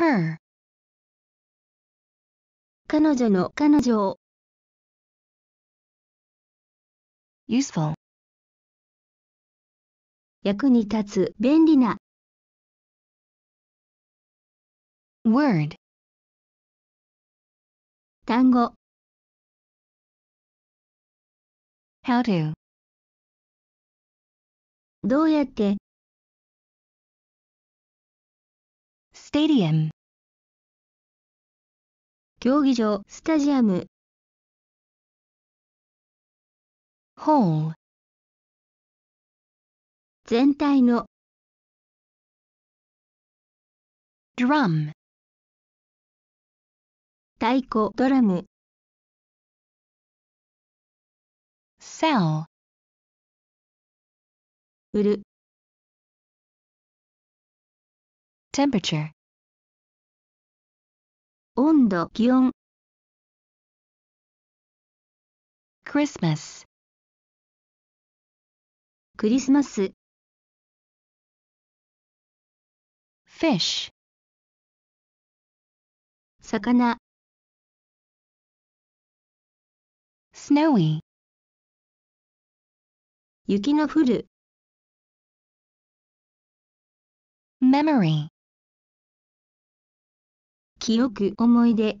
はあ。彼女の彼女を。useful 役に立つ便利な word 単語 how to どうやって Stadium 競技場スタジアム Hall 全体の Drum 太鼓ドラム Sell 売る Temperature 温度、気温。Christmas クリスマス fish 魚 snowy 雪の降る memory 記憶思い出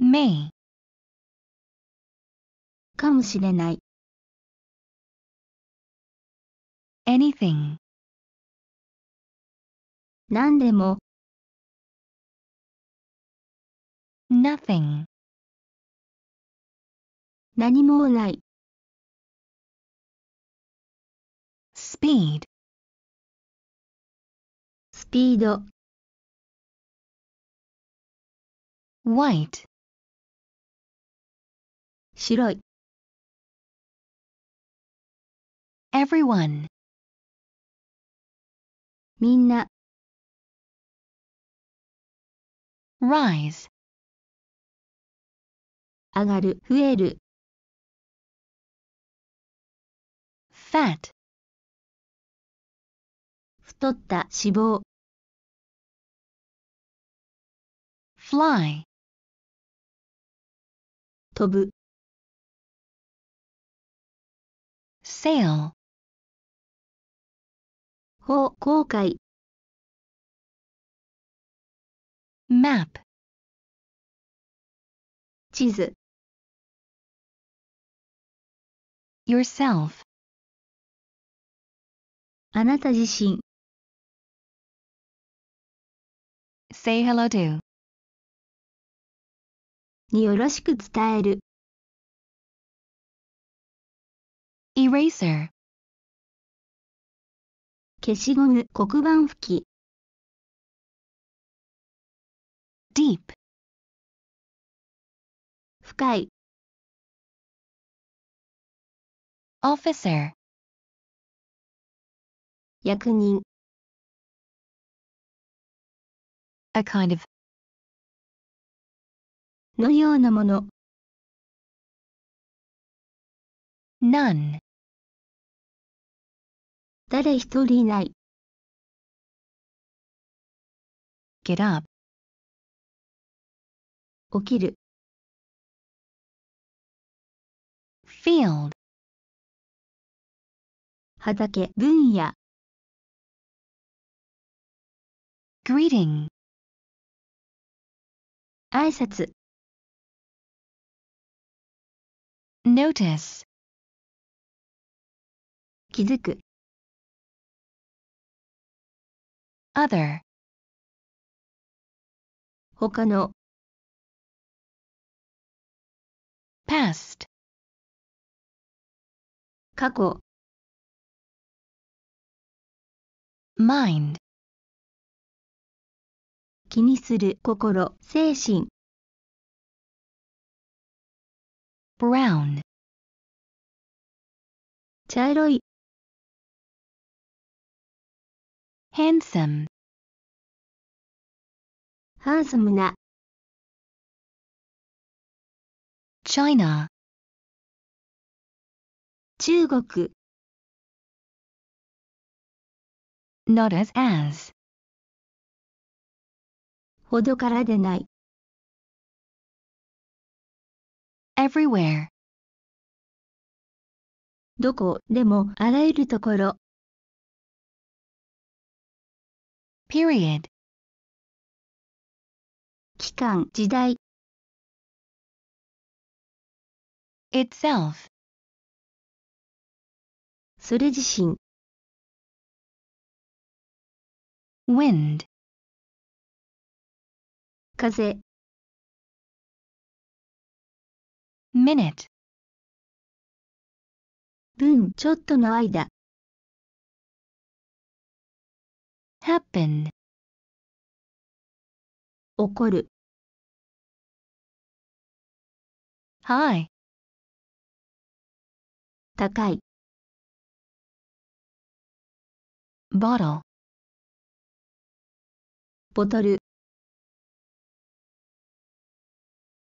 メイかもしれない Anything 何でも n o t h 何もない s p e e スピード white 白い everyone みんな rise 上がる増える fat 太った脂肪 fly 飛ぶ sail 方航海 map 地図 yourself あなた自身 say hello to によろしく伝える。eraser 消しゴム黒板拭き deep 深い officer 役人 a kind of のようなもの。none 誰一人いない。get up 起きる。field 畑分野 greeting 挨拶 notice 気づく other 他の past 過去 mind 気にする心精神 brown 茶色い handsome ハンサムな China 中国 not as as ほどからでない everywhere. どこでもあらゆるところ。period 期間時代 itself それ自身 wind 風 minute 分ちょっとの間 happen 起こる high 高い bottle ボトル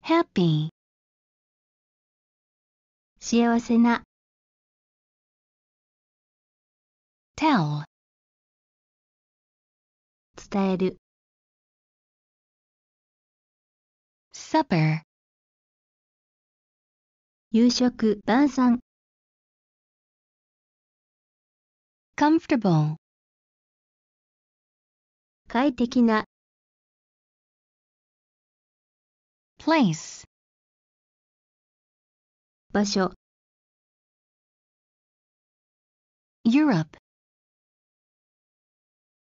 happy 幸せな tell 伝える supper 夕食晩餐 comfortable 快適な place 場所 Europe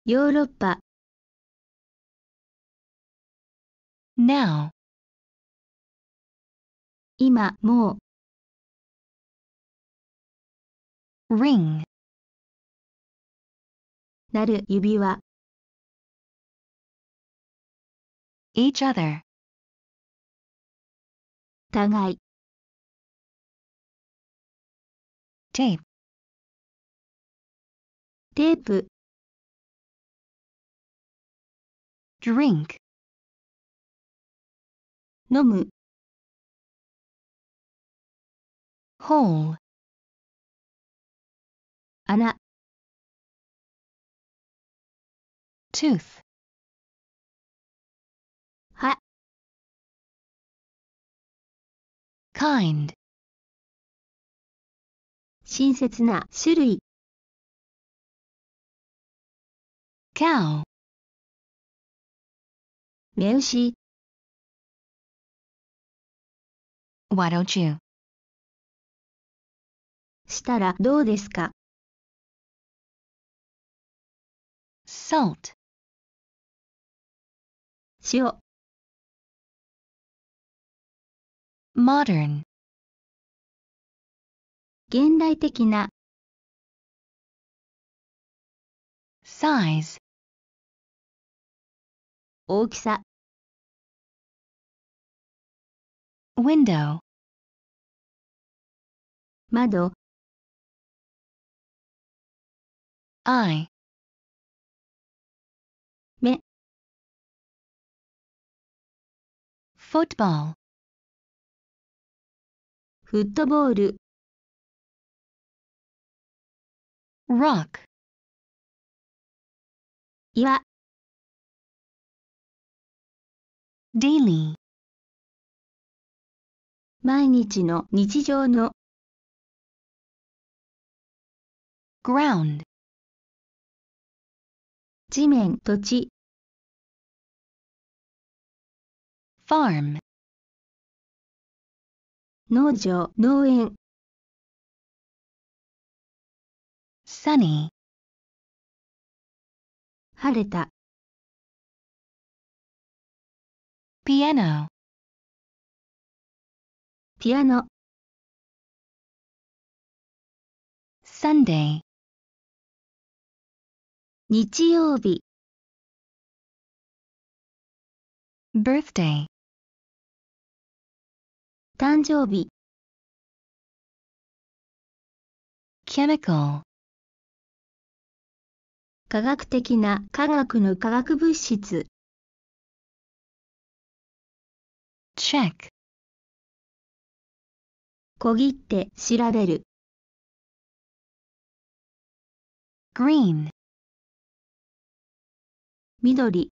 ヨーロッパ Now 今もう Ring なる指輪 each other 互い tape Tape. drink 飲む hole 穴 tooth 歯 kind 親切な種類。cow 目牛 Why don't you? したらどうですか salt 塩 modern 現代的な size 大きさ window 窓 eye 目 football フットボール rock 岩 daily 毎日の日常の ground 地面土地 farm 農場農園 sunny 晴れたピアノピアノ Sunday 日曜日 birthday 誕生日 chemical 科学的な科学の化学物質 check 小切って調べる green 緑